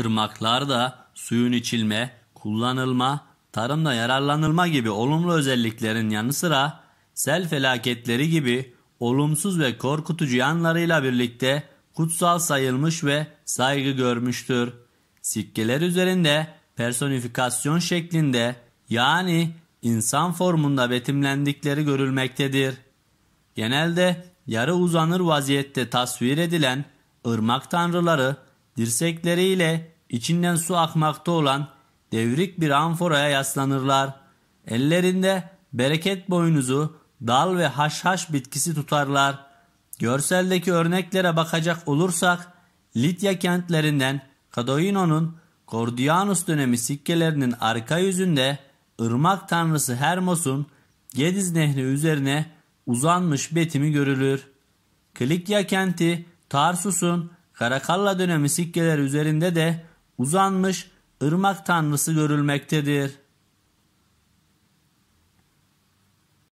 Irmaklar suyun içilme, kullanılma, tarımda yararlanılma gibi olumlu özelliklerin yanı sıra sel felaketleri gibi olumsuz ve korkutucu yanlarıyla birlikte kutsal sayılmış ve saygı görmüştür. Sikkeler üzerinde personifikasyon şeklinde yani insan formunda betimlendikleri görülmektedir. Genelde yarı uzanır vaziyette tasvir edilen ırmak tanrıları Dirsekleriyle içinden su akmakta olan devrik bir amforaya yaslanırlar. Ellerinde bereket boynuzu, dal ve haşhaş bitkisi tutarlar. Görseldeki örneklere bakacak olursak Lidya kentlerinden Kadoino'nun Kordianus dönemi sikkelerinin arka yüzünde ırmak tanrısı Hermos'un Gediz Nehri üzerine uzanmış betimi görülür. Klikya kenti Tarsus'un Karakalla dönemi sikkeler üzerinde de uzanmış ırmak tanrısı görülmektedir.